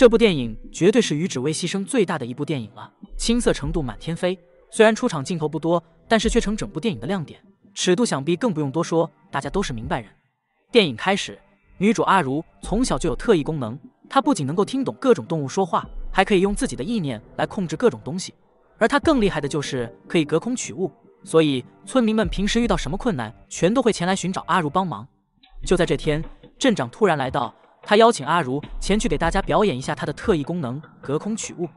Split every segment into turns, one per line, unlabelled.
这部电影绝对是于只为牺牲最大的一部电影了，青涩程度满天飞。虽然出场镜头不多，但是却成整部电影的亮点。尺度想必更不用多说，大家都是明白人。电影开始，女主阿如从小就有特异功能，她不仅能够听懂各种动物说话，还可以用自己的意念来控制各种东西。而她更厉害的就是可以隔空取物，所以村民们平时遇到什么困难，全都会前来寻找阿如帮忙。就在这天，镇长突然来到。他邀请阿如前去给大家表演一下他的特异功能——隔空取物，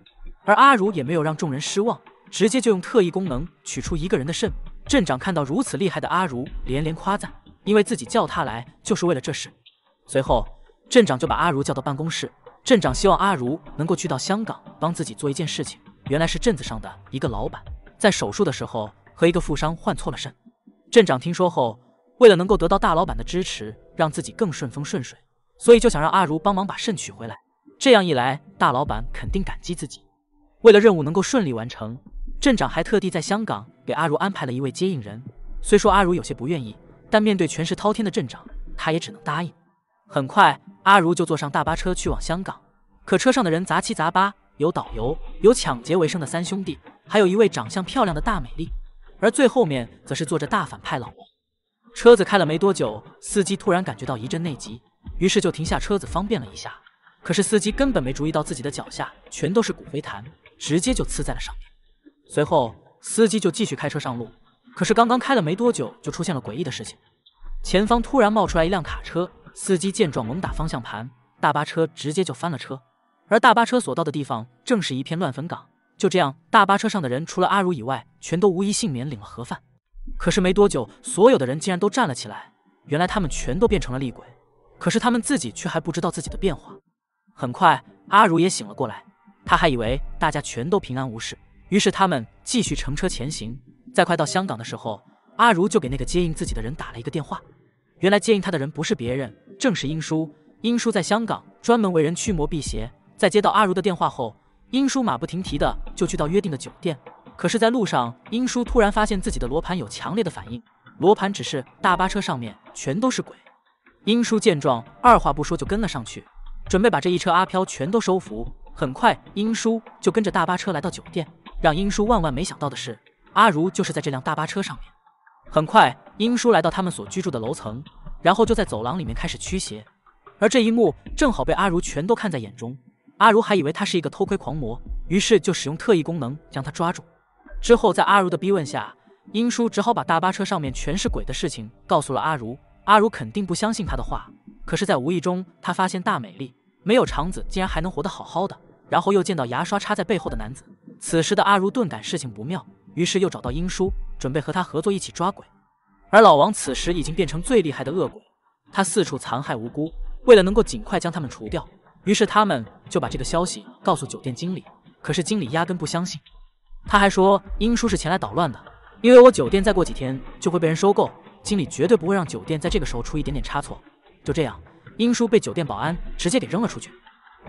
而阿如也没有让众人失望，直接就用特异功能取出一个人的肾。镇长看到如此厉害的阿如，连连夸赞，因为自己叫他来就是为了这事。随后，镇长就把阿如叫到办公室。镇长希望阿如能够去到香港帮自己做一件事情。原来是镇子上的一个老板在手术的时候和一个富商换错了肾。镇长听说后，为了能够得到大老板的支持，让自己更顺风顺水。所以就想让阿如帮忙把肾取回来，这样一来，大老板肯定感激自己。为了任务能够顺利完成，镇长还特地在香港给阿如安排了一位接应人。虽说阿如有些不愿意，但面对权势滔天的镇长，他也只能答应。很快，阿如就坐上大巴车去往香港。可车上的人杂七杂八，有导游，有抢劫为生的三兄弟，还有一位长相漂亮的大美丽，而最后面则是坐着大反派老王。车子开了没多久，司机突然感觉到一阵内急。于是就停下车子方便了一下，可是司机根本没注意到自己的脚下全都是骨灰坛，直接就刺在了上面。随后司机就继续开车上路，可是刚刚开了没多久，就出现了诡异的事情。前方突然冒出来一辆卡车，司机见状猛打方向盘，大巴车直接就翻了车。而大巴车所到的地方正是一片乱坟岗。就这样，大巴车上的人除了阿如以外，全都无一幸免，领了盒饭。可是没多久，所有的人竟然都站了起来，原来他们全都变成了厉鬼。可是他们自己却还不知道自己的变化。很快，阿如也醒了过来，他还以为大家全都平安无事，于是他们继续乘车前行。在快到香港的时候，阿如就给那个接应自己的人打了一个电话。原来接应他的人不是别人，正是英叔。英叔在香港专门为人驱魔辟邪，在接到阿如的电话后，英叔马不停蹄的就去到约定的酒店。可是，在路上，英叔突然发现自己的罗盘有强烈的反应，罗盘指示大巴车上面全都是鬼。英叔见状，二话不说就跟了上去，准备把这一车阿飘全都收服。很快，英叔就跟着大巴车来到酒店。让英叔万万没想到的是，阿如就是在这辆大巴车上面。很快，英叔来到他们所居住的楼层，然后就在走廊里面开始驱邪。而这一幕正好被阿如全都看在眼中。阿如还以为他是一个偷窥狂魔，于是就使用特异功能将他抓住。之后，在阿如的逼问下，英叔只好把大巴车上面全是鬼的事情告诉了阿如。阿如肯定不相信他的话，可是，在无意中，他发现大美丽没有肠子，竟然还能活得好好的。然后又见到牙刷插在背后的男子，此时的阿如顿感事情不妙，于是又找到英叔，准备和他合作一起抓鬼。而老王此时已经变成最厉害的恶鬼，他四处残害无辜。为了能够尽快将他们除掉，于是他们就把这个消息告诉酒店经理。可是经理压根不相信，他还说英叔是前来捣乱的，因为我酒店再过几天就会被人收购。经理绝对不会让酒店在这个时候出一点点差错。就这样，英叔被酒店保安直接给扔了出去。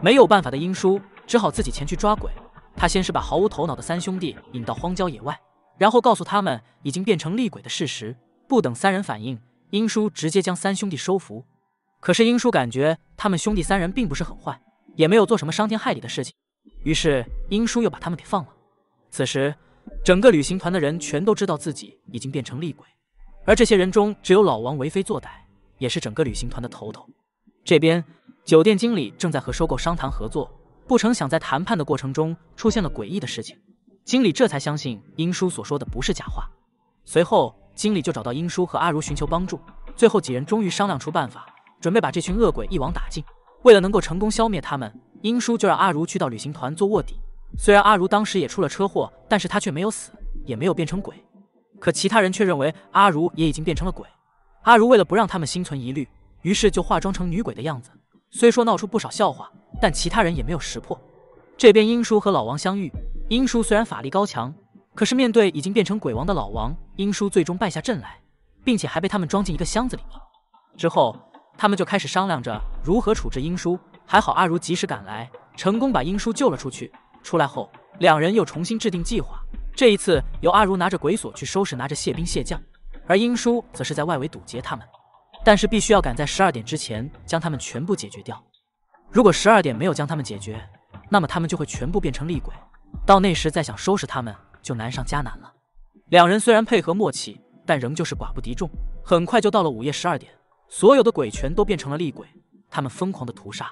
没有办法的英叔只好自己前去抓鬼。他先是把毫无头脑的三兄弟引到荒郊野外，然后告诉他们已经变成厉鬼的事实。不等三人反应，英叔直接将三兄弟收服。可是英叔感觉他们兄弟三人并不是很坏，也没有做什么伤天害理的事情，于是英叔又把他们给放了。此时，整个旅行团的人全都知道自己已经变成厉鬼。而这些人中，只有老王为非作歹，也是整个旅行团的头头。这边酒店经理正在和收购商谈合作，不成想在谈判的过程中出现了诡异的事情，经理这才相信英叔所说的不是假话。随后，经理就找到英叔和阿如寻求帮助，最后几人终于商量出办法，准备把这群恶鬼一网打尽。为了能够成功消灭他们，英叔就让阿如去到旅行团做卧底。虽然阿如当时也出了车祸，但是他却没有死，也没有变成鬼。可其他人却认为阿如也已经变成了鬼，阿如为了不让他们心存疑虑，于是就化妆成女鬼的样子。虽说闹出不少笑话，但其他人也没有识破。这边英叔和老王相遇，英叔虽然法力高强，可是面对已经变成鬼王的老王，英叔最终败下阵来，并且还被他们装进一个箱子里面。之后他们就开始商量着如何处置英叔，还好阿如及时赶来，成功把英叔救了出去。出来后，两人又重新制定计划。这一次由阿如拿着鬼锁去收拾拿着谢兵谢将，而英叔则是在外围堵截他们。但是必须要赶在十二点之前将他们全部解决掉。如果十二点没有将他们解决，那么他们就会全部变成厉鬼，到那时再想收拾他们就难上加难了。两人虽然配合默契，但仍旧是寡不敌众。很快就到了午夜十二点，所有的鬼全都变成了厉鬼，他们疯狂的屠杀。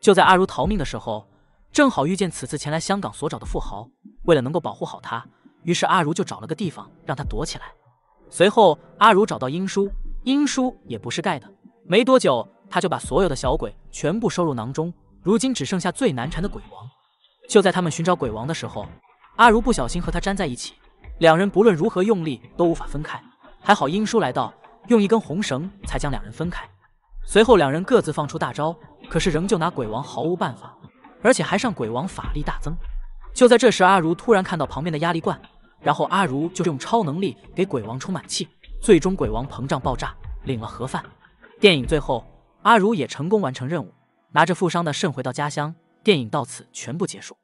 就在阿如逃命的时候。正好遇见此次前来香港所找的富豪，为了能够保护好他，于是阿如就找了个地方让他躲起来。随后阿如找到英叔，英叔也不是盖的，没多久他就把所有的小鬼全部收入囊中，如今只剩下最难缠的鬼王。就在他们寻找鬼王的时候，阿如不小心和他粘在一起，两人不论如何用力都无法分开，还好英叔来到，用一根红绳才将两人分开。随后两人各自放出大招，可是仍旧拿鬼王毫无办法。而且还让鬼王法力大增。就在这时，阿如突然看到旁边的压力罐，然后阿如就用超能力给鬼王充满气，最终鬼王膨胀爆炸，领了盒饭。电影最后，阿如也成功完成任务，拿着负伤的肾回到家乡。电影到此全部结束。